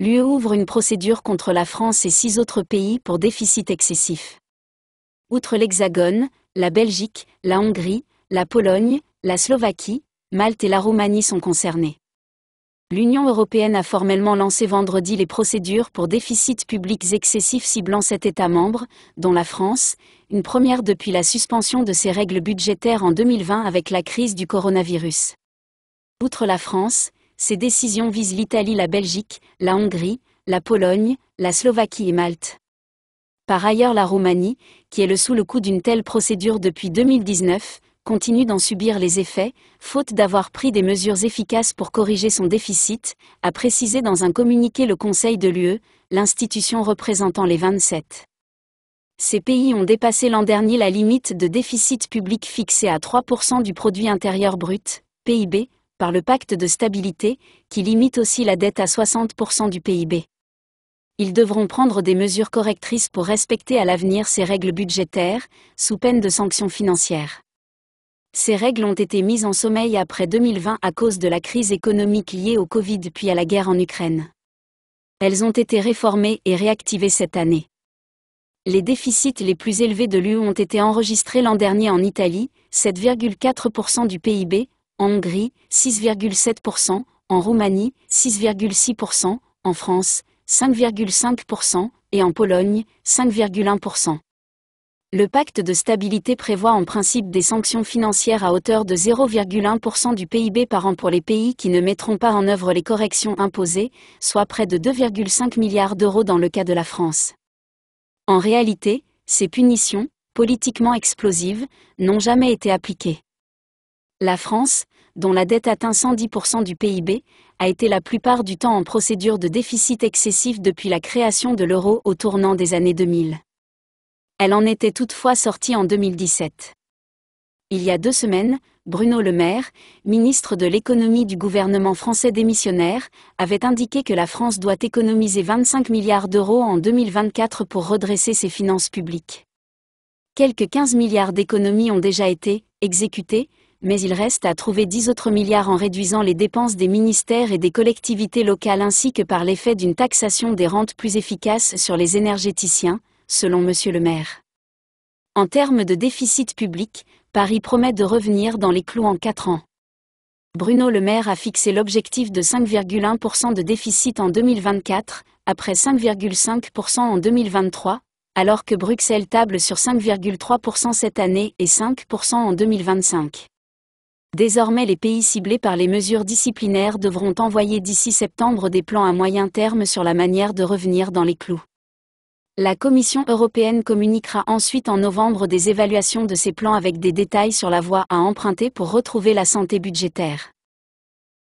l'UE ouvre une procédure contre la France et six autres pays pour déficit excessif. Outre l'Hexagone, la Belgique, la Hongrie, la Pologne, la Slovaquie, Malte et la Roumanie sont concernés. L'Union européenne a formellement lancé vendredi les procédures pour déficit publics excessifs ciblant sept États membres, dont la France, une première depuis la suspension de ses règles budgétaires en 2020 avec la crise du coronavirus. Outre la France, ces décisions visent l'Italie, la Belgique, la Hongrie, la Pologne, la Slovaquie et Malte. Par ailleurs, la Roumanie, qui est le sous le coup d'une telle procédure depuis 2019, continue d'en subir les effets, faute d'avoir pris des mesures efficaces pour corriger son déficit, a précisé dans un communiqué le Conseil de l'UE, l'institution représentant les 27. Ces pays ont dépassé l'an dernier la limite de déficit public fixée à 3% du produit intérieur brut, PIB, par le pacte de stabilité, qui limite aussi la dette à 60% du PIB. Ils devront prendre des mesures correctrices pour respecter à l'avenir ces règles budgétaires, sous peine de sanctions financières. Ces règles ont été mises en sommeil après 2020 à cause de la crise économique liée au Covid puis à la guerre en Ukraine. Elles ont été réformées et réactivées cette année. Les déficits les plus élevés de l'UE ont été enregistrés l'an dernier en Italie, 7,4% du PIB, en Hongrie, 6,7%, en Roumanie, 6,6%, en France, 5,5% et en Pologne, 5,1%. Le pacte de stabilité prévoit en principe des sanctions financières à hauteur de 0,1% du PIB par an pour les pays qui ne mettront pas en œuvre les corrections imposées, soit près de 2,5 milliards d'euros dans le cas de la France. En réalité, ces punitions, politiquement explosives, n'ont jamais été appliquées. La France, dont la dette atteint 110% du PIB, a été la plupart du temps en procédure de déficit excessif depuis la création de l'euro au tournant des années 2000. Elle en était toutefois sortie en 2017. Il y a deux semaines, Bruno Le Maire, ministre de l'économie du gouvernement français démissionnaire, avait indiqué que la France doit économiser 25 milliards d'euros en 2024 pour redresser ses finances publiques. Quelques 15 milliards d'économies ont déjà été exécutées, mais il reste à trouver 10 autres milliards en réduisant les dépenses des ministères et des collectivités locales ainsi que par l'effet d'une taxation des rentes plus efficace sur les énergéticiens, selon M. le maire. En termes de déficit public, Paris promet de revenir dans les clous en 4 ans. Bruno Le Maire a fixé l'objectif de 5,1% de déficit en 2024, après 5,5% en 2023, alors que Bruxelles table sur 5,3% cette année et 5% en 2025. Désormais les pays ciblés par les mesures disciplinaires devront envoyer d'ici septembre des plans à moyen terme sur la manière de revenir dans les clous. La Commission européenne communiquera ensuite en novembre des évaluations de ces plans avec des détails sur la voie à emprunter pour retrouver la santé budgétaire.